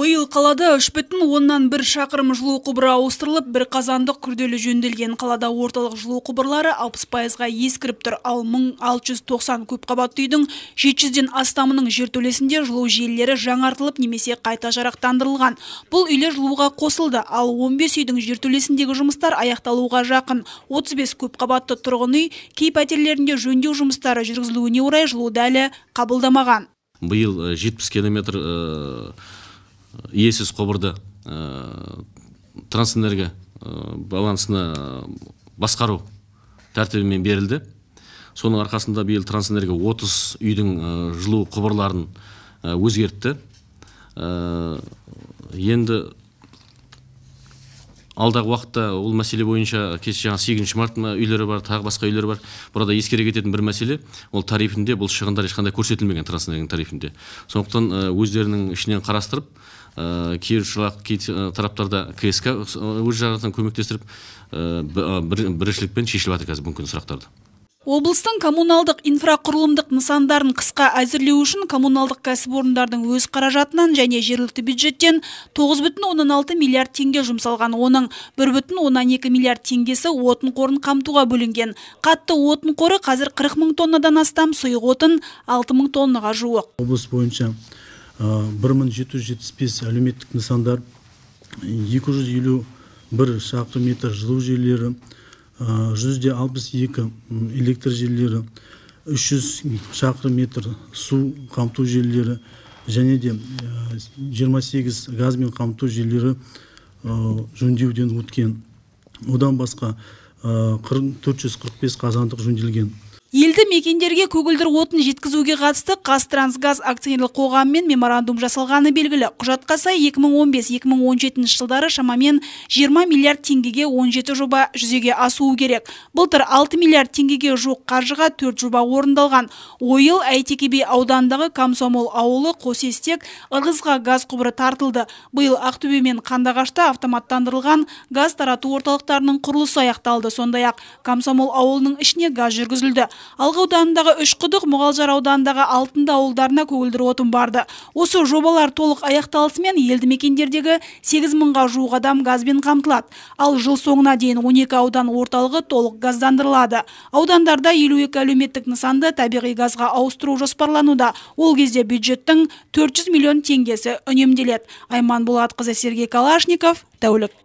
Бұйыл қалада үш бүтін оннан бір шақырым жылу құбыры ауыстырылып, бір қазандық күрделі жөнделген қалада орталық жылу құбырлары 60 пайызға ескіріп тұр, ал 1690 көпқабатты үйдің 700-ден астамының жертөлесінде жылу желілері жаңартылып немесе қайта жарақтандырылған. Бұл үйлер жылуға қосылды, ал 15 үйдің жертөлесіндегі жұмыстар аяқталуға жақын. 35 қабатты тұрғын үй кей пәтерлерінде жөндеу жұмыстары жүргізілуіне орай жылуды әлі қабылдамаған. Биыл 70 э, километр э, иесіз құбырды ә, э, трансэнерго э, балансына басқару тәртібімен берілді соның арқасында биыл трансэнерго 30 үйдің э, жылу құбырларын өзгертті енді алдағы уақытта ол мәселе бойынша кеше жаңағы сегізінші март үйлері бар тағы басқа үйлер бар Бұрада ескере кететін бір мәселе ол тарифінде бұл шығындар ешқандай көрсетілмеген трансэнергияның тарифінде сондықтан өздерінің ішінен қарастырып ә, кейбір кей тараптарда кск өз жағынан көмектестіріп ә, біріншілікпен шешіліп жатыр қазір мүмкін сұрақтарды облыстың коммуналдық инфрақұрылымдық нысандарын қысқа әзірлеу үшін коммуналдық кәсіпорындардың өз қаражатынан және жергілікті бюджеттен 916 миллиард теңге жұмсалған оның 1,12 миллиард теңгесі отын қорын қамтуға бөлінген қатты отын қоры қазір 40 мың тоннадан астам сұйық отын 6 мың тоннаға жуық облыс бойынша 1775 әлеуметтік нысандар 251 шақырым метр жылу желілері Э, жүзде алпыс екі электр желілері үш жүз шақырым метр су қамту желілері және де 28 э, сегіз газбен қамту желілері э, жөндеуден өткен одан басқа қырық төрт қазандық жөнделген елді мекендерге көгілдір отын жеткізуге қатысты қазтрансгаз акционерлік қоғамымен меморандум жасалғаны белгілі құжатқа сай 2015-2017 жылдары шамамен 20 миллиард теңгеге 17 жоба жүзеге асуы керек Бұлтыр 6 миллиард теңгеге жоқ қаржыға 4 жоба орындалған ойыл әйтеке би ауданындағы комсомол ауылы қосестек ырғызға газ құбыры тартылды биыл ақтөбе мен қандыағашта автоматтандырылған газ тарату орталықтарының құрылысы аяқталды сондай ақ комсомол ауылының ішіне газ жүргізілді алға ауданындағы құдық мұғалжар ауданындағы алтынды ауылдарына көгілдір отын барды осы жобалар толық аяқталысымен елді мекендердегі сегіз мыңға жуық адам газбен қамтылады ал жыл соңына дейін 12 аудан орталығы толық газдандырылады аудандарда елу екі әлеуметтік нысанды табиғи газға ауыстыру жоспарлануда ол кезде бюджеттің 400 миллион теңгесі үнемделеді айман болатқызы сергей калашников тәулік